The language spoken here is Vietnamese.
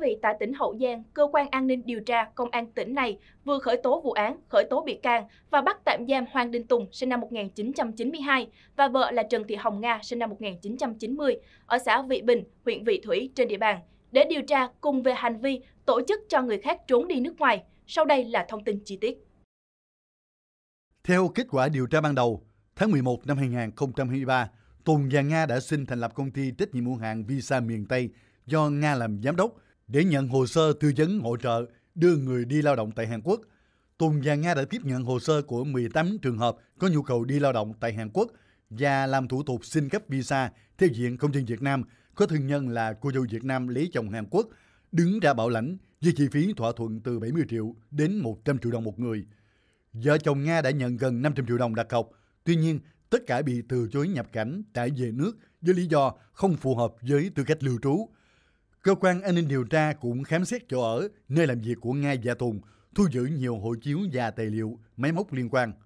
quý vị, tại tỉnh Hậu Giang, cơ quan an ninh điều tra công an tỉnh này vừa khởi tố vụ án, khởi tố bị can và bắt tạm giam Hoàng Đình Tùng sinh năm 1992 và vợ là Trần Thị Hồng Nga sinh năm 1990 ở xã Vị Bình, huyện Vị Thủy trên địa bàn để điều tra cùng về hành vi tổ chức cho người khác trốn đi nước ngoài. Sau đây là thông tin chi tiết. Theo kết quả điều tra ban đầu, tháng 11 năm 2023, Tùng và Nga đã xin thành lập công ty trách nhiệm hữu hạn Visa miền Tây do Nga làm giám đốc để nhận hồ sơ tư vấn hỗ trợ đưa người đi lao động tại Hàn Quốc, Tùng và Nga đã tiếp nhận hồ sơ của 18 trường hợp có nhu cầu đi lao động tại Hàn Quốc và làm thủ tục xin cấp visa theo diện công dân Việt Nam có thân nhân là cô dâu Việt Nam lấy chồng Hàn Quốc đứng ra bảo lãnh với chi phí thỏa thuận từ 70 triệu đến 100 triệu đồng một người. Vợ chồng Nga đã nhận gần 500 triệu đồng đặt cọc, tuy nhiên tất cả bị từ chối nhập cảnh tại về nước với lý do không phù hợp với tư cách lưu trú. Cơ quan an ninh điều tra cũng khám xét chỗ ở, nơi làm việc của Ngai và Tùng, thu giữ nhiều hộ chiếu và tài liệu, máy móc liên quan –